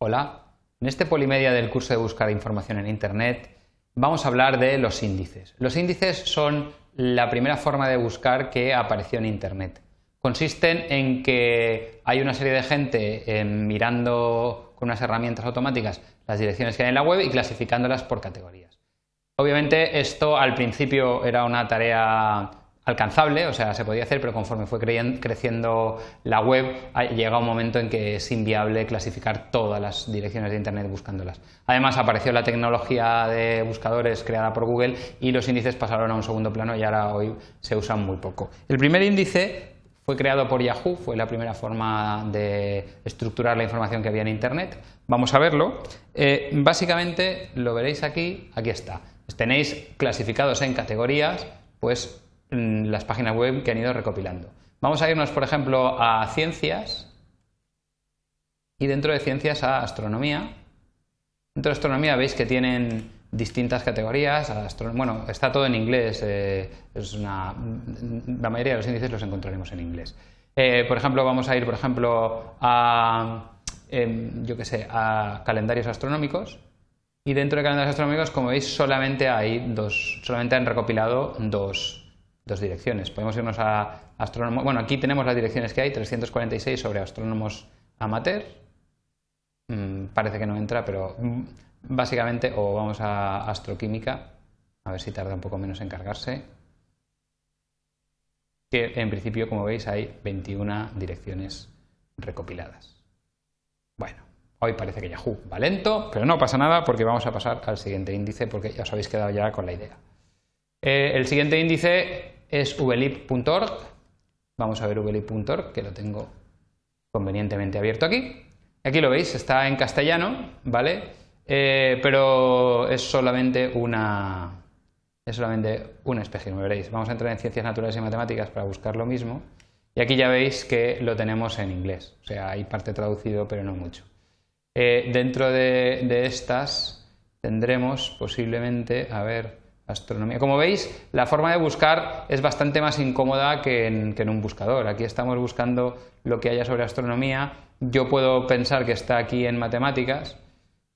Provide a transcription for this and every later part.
Hola, en este Polimedia del curso de Buscar Información en Internet vamos a hablar de los índices. Los índices son la primera forma de buscar que apareció en Internet. Consisten en que hay una serie de gente eh, mirando con unas herramientas automáticas las direcciones que hay en la web y clasificándolas por categorías. Obviamente esto al principio era una tarea alcanzable, o sea, se podía hacer, pero conforme fue creciendo la web, llega un momento en que es inviable clasificar todas las direcciones de Internet buscándolas. Además, apareció la tecnología de buscadores creada por Google y los índices pasaron a un segundo plano y ahora hoy se usan muy poco. El primer índice fue creado por Yahoo, fue la primera forma de estructurar la información que había en Internet. Vamos a verlo. Eh, básicamente, lo veréis aquí, aquí está. tenéis clasificados en categorías, pues las páginas web que han ido recopilando. Vamos a irnos, por ejemplo, a ciencias y dentro de ciencias a astronomía. Dentro de astronomía veis que tienen distintas categorías. Bueno, está todo en inglés. Eh, la mayoría de los índices los encontraremos en inglés. Eh, por ejemplo, vamos a ir, por ejemplo, a em, sé, a calendarios astronómicos. Y dentro de calendarios astronómicos, como veis, solamente hay dos, solamente han recopilado dos, dos direcciones. Podemos irnos a astrónomos. Bueno, aquí tenemos las direcciones que hay, 346 sobre astrónomos amateur. Mm, parece que no entra, pero mm, básicamente o vamos a astroquímica, a ver si tarda un poco menos en cargarse. Que en principio, como veis, hay 21 direcciones recopiladas. Bueno, hoy parece que Yahoo va lento, pero no pasa nada porque vamos a pasar al siguiente índice porque ya os habéis quedado ya con la idea. Eh, el siguiente índice es vlib.org. Vamos a ver vlib.org, que lo tengo convenientemente abierto aquí. Aquí lo veis, está en castellano, ¿vale? Eh, pero es solamente una. Es solamente un espejismo, veréis. Vamos a entrar en ciencias naturales y matemáticas para buscar lo mismo. Y aquí ya veis que lo tenemos en inglés. O sea, hay parte traducido, pero no mucho. Eh, dentro de, de estas tendremos posiblemente, a ver, Astronomía. Como veis, la forma de buscar es bastante más incómoda que en, un buscador. Aquí estamos buscando lo que haya sobre astronomía. Yo puedo pensar que está aquí en matemáticas,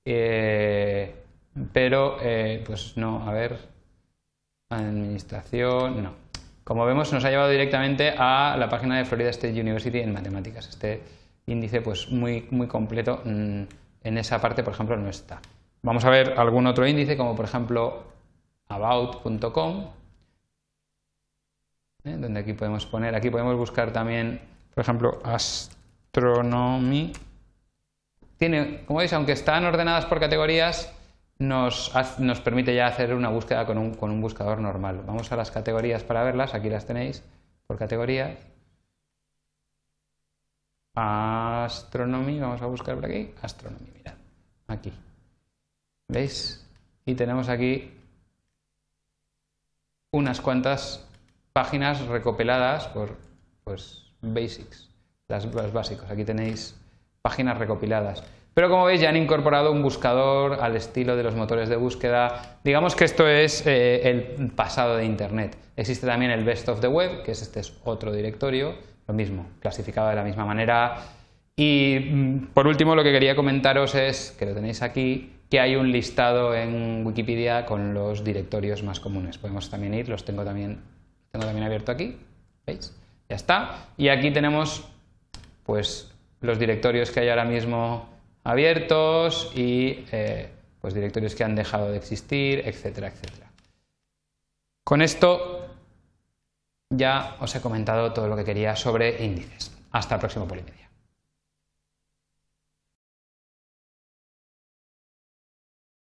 eh, pero eh, pues no, a ver, administración, no. Como vemos, nos ha llevado directamente a la página de Florida State University en matemáticas. Este índice, pues muy, muy completo, mm, en esa parte, por ejemplo, no está. Vamos a ver algún otro índice, como por ejemplo about.com, ¿eh? donde aquí podemos poner, aquí podemos buscar también, por ejemplo, astronomy. Tiene, como veis, aunque están ordenadas por categorías, nos, nos permite ya hacer una búsqueda con un, buscador normal. Vamos a las categorías para verlas, aquí las tenéis por categorías. Astronomy, vamos a buscar por aquí. Astronomy, mirad, aquí. ¿Veis? Y tenemos aquí unas cuantas páginas recopiladas por pues, basics, las, los básicos. Aquí tenéis páginas recopiladas. Pero como veis ya han incorporado un buscador al estilo de los motores de búsqueda. Digamos que esto es eh, el pasado de Internet. Existe también el Best of the Web, que es este es otro directorio, lo mismo, clasificado de la misma manera. Y mm, por último lo que quería comentaros es que lo tenéis aquí, que hay un listado en Wikipedia con los directorios más comunes. Podemos también ir, los tengo también, tengo también abierto aquí. ¿Veis? Ya está. Y aquí tenemos pues, los directorios que hay ahora mismo abiertos y eh, pues, directorios que han dejado de existir, etcétera, etcétera. Con esto ya os he comentado todo lo que quería sobre índices. Hasta el próximo Polimedia.